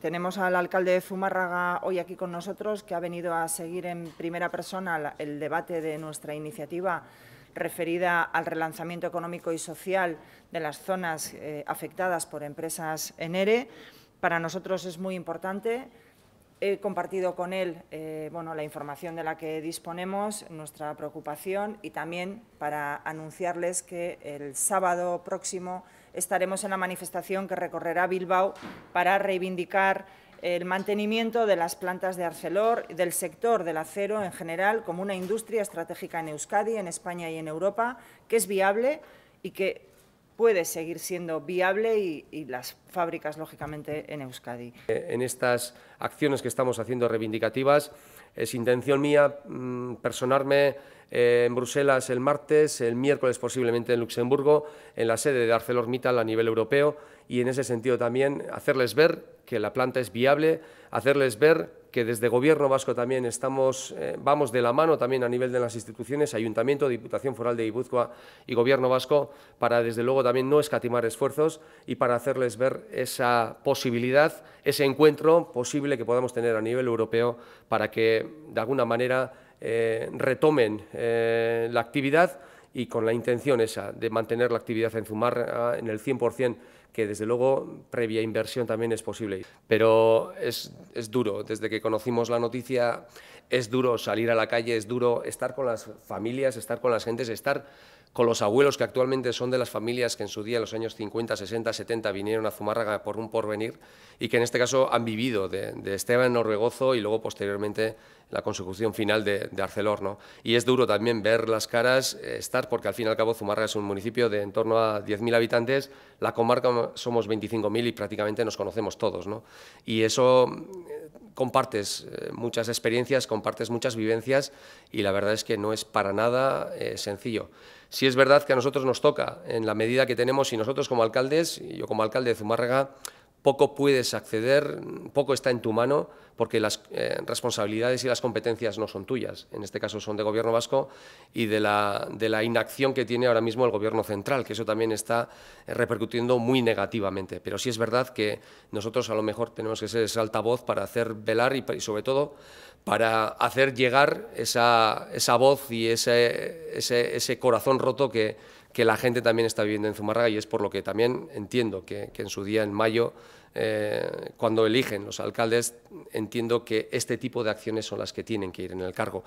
Tenemos al alcalde de Zumárraga hoy aquí con nosotros, que ha venido a seguir en primera persona el debate de nuestra iniciativa referida al relanzamiento económico y social de las zonas eh, afectadas por empresas en ERE. Para nosotros es muy importante He compartido con él eh, bueno, la información de la que disponemos, nuestra preocupación y también para anunciarles que el sábado próximo estaremos en la manifestación que recorrerá Bilbao para reivindicar el mantenimiento de las plantas de Arcelor y del sector del acero en general como una industria estratégica en Euskadi, en España y en Europa, que es viable y que puede seguir siendo viable y, las fábricas, lógicamente, en Euskadi. Eh, en estas acciones que estamos haciendo reivindicativas, es intención mía mm, personarme eh, en Bruselas el martes, el miércoles posiblemente en Luxemburgo, en la sede de ArcelorMittal a nivel europeo y en ese sentido también hacerles ver que la planta es viable, hacerles ver que desde Gobierno Vasco también estamos, eh, vamos de la mano también a nivel de las instituciones, Ayuntamiento, Diputación Foral de Guipúzcoa y Gobierno Vasco, para desde luego también no escatimar esfuerzos y para hacerles ver esa posibilidad, ese encuentro posible que podamos tener a nivel europeo para que de alguna manera eh, retomen eh, la actividad y con la intención esa de mantener la actividad en Zumárraga en el 100%, que desde luego previa inversión también es posible. Pero es, duro, desde que conocimos la noticia es duro salir a la calle, es duro estar con las familias, estar con las gentes, estar con los abuelos que actualmente son de las familias que en su día, en los años 50, 60, 70, vinieron a Zumárraga por un porvenir y que en este caso han vivido de, Esteban Noruegozo y luego posteriormente la consecución final de, Arcelor. ¿no? Y es duro también ver las caras, eh, estar, porque al fin y al cabo Zumárraga es un municipio de en torno a 10.000 habitantes, la comarca somos 25.000 y prácticamente nos conocemos todos. Y eso eh, compartes eh, muchas experiencias, compartes muchas vivencias y la verdad es que no es para nada sencillo. Si es verdad que a nosotros nos toca, en la medida que tenemos, y nosotros como alcaldes, y yo como alcalde de Zumárraga, poco puedes acceder, poco está en tu mano, porque las eh, responsabilidades y las competencias no son tuyas. En este caso son de Gobierno vasco y de la, inacción que tiene ahora mismo el Gobierno central, que eso también está eh, repercutiendo muy negativamente. Pero sí es verdad que nosotros a lo mejor tenemos que ser ese altavoz para hacer velar y sobre todo para hacer llegar esa, voz y ese, ese, corazón roto que, la gente también está viviendo en Zumarraga y es por lo que también entiendo que, en su día, en mayo, eh, cuando eligen los alcaldes, entiendo que este tipo de acciones son las que tienen que ir en el cargo.